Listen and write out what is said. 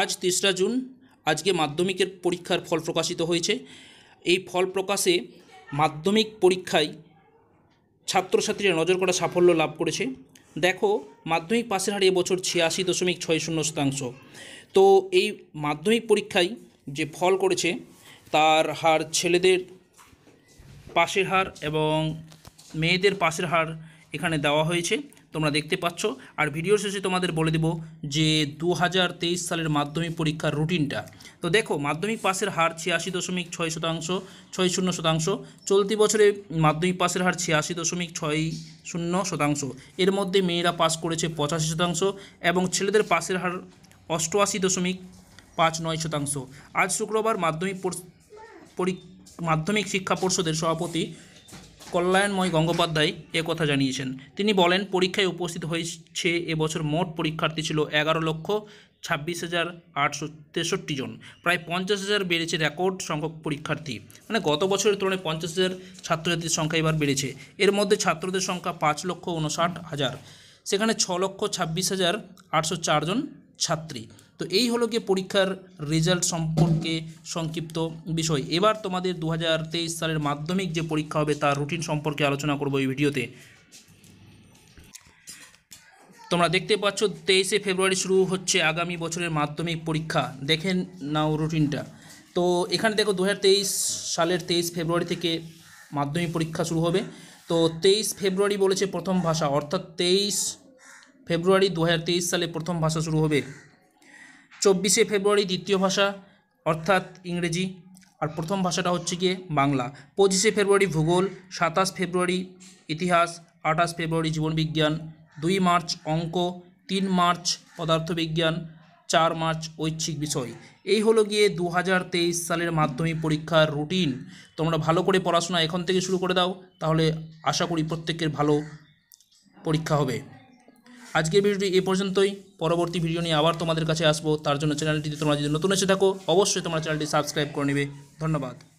আজ তেসরা জুন আজকে মাধ্যমিকের পরীক্ষার ফল প্রকাশিত হয়েছে এই ফল প্রকাশে মাধ্যমিক পরীক্ষায় ছাত্রছাত্রীরা নজর করা সাফল্য লাভ করেছে দেখো মাধ্যমিক পাশের হার এবছর ছিয়াশি দশমিক ছয় শূন্য শতাংশ তো এই মাধ্যমিক পরীক্ষায় যে ফল করেছে তার হার ছেলেদের পাশের হার এবং মেয়েদের পাশের হার এখানে দেওয়া হয়েছে তোমরা দেখতে পাচ্ছ আর ভিডিওর শেষে তোমাদের বলে দেব যে দু সালের মাধ্যমিক পরীক্ষার রুটিনটা তো দেখো মাধ্যমিক পাসের হার ছিয়াশি দশমিক ছয় শতাংশ ছয় শূন্য শতাংশ চলতি বছরে মাধ্যমিক পাসের হার ছিয়াশি দশমিক ছয় শূন্য শতাংশ এর মধ্যে মেয়েরা পাস করেছে পঁচাশি শতাংশ এবং ছেলেদের পাসের হার অষ্টআশি দশমিক পাঁচ নয় শতাংশ আজ শুক্রবার মাধ্যমিক পরীক্ষা মাধ্যমিক শিক্ষা পর্ষদের সভাপতি কল্যাণময় গঙ্গোপাধ্যায় কথা জানিয়েছেন তিনি বলেন পরীক্ষায় উপস্থিত হয়েছে এবছর মোট পরীক্ষার্থী ছিল এগারো লক্ষ ছাব্বিশ হাজার আটশো তেষট্টি জন প্রায় পঞ্চাশ হাজার বেড়েছে রেকর্ড সংখ্যক পরীক্ষার্থী মানে গত বছরের তুলনায় পঞ্চাশ হাজার ছাত্রছাত্রীর সংখ্যা এবার বেড়েছে এর মধ্যে ছাত্রদের সংখ্যা পাঁচ লক্ষ উনষাট হাজার সেখানে ছ লক্ষ ছাব্বিশ হাজার আটশো চারজন ছাত্রী তো এই হলো গিয়ে পরীক্ষার রেজাল্ট সম্পর্কে সংক্ষিপ্ত বিষয় এবার তোমাদের দু সালের মাধ্যমিক যে পরীক্ষা হবে তার রুটিন সম্পর্কে আলোচনা করব এই ভিডিওতে তোমরা দেখতে পাচ্ছ তেইশে ফেব্রুয়ারি শুরু হচ্ছে আগামী বছরের মাধ্যমিক পরীক্ষা দেখেন নাও রুটিনটা তো এখানে দেখো দু সালের তেইশ ফেব্রুয়ারি থেকে মাধ্যমিক পরীক্ষা শুরু হবে তো তেইশ ফেব্রুয়ারি বলেছে প্রথম ভাষা অর্থাৎ তেইশ ফেব্রুয়ারি দু সালে প্রথম ভাষা শুরু হবে চব্বিশে ফেব্রুয়ারি দ্বিতীয় ভাষা অর্থাৎ ইংরেজি আর প্রথম ভাষাটা হচ্ছে গিয়ে বাংলা পঁচিশে ফেব্রুয়ারি ভূগোল সাতাশ ফেব্রুয়ারি ইতিহাস আঠাশ ফেব্রুয়ারি জীবনবিজ্ঞান দুই মার্চ অঙ্ক তিন মার্চ পদার্থবিজ্ঞান চার মার্চ ঐচ্ছিক বিষয় এই হলো গিয়ে দু সালের মাধ্যমিক পরীক্ষার রুটিন তোমরা ভালো করে পড়াশোনা এখন থেকে শুরু করে দাও তাহলে আশা করি প্রত্যেকের ভালো পরীক্ষা হবে আজকের ভিডিওটি এ পর্যন্তই পরবর্তী ভিডিও নিয়ে আবার তোমাদের কাছে আসবো তার জন্য চ্যানেলটিতে তোমরা যদি নতুন এসে থাকো অবশ্যই তোমার চ্যানেলটি সাবস্ক্রাইব করে নেবে ধন্যবাদ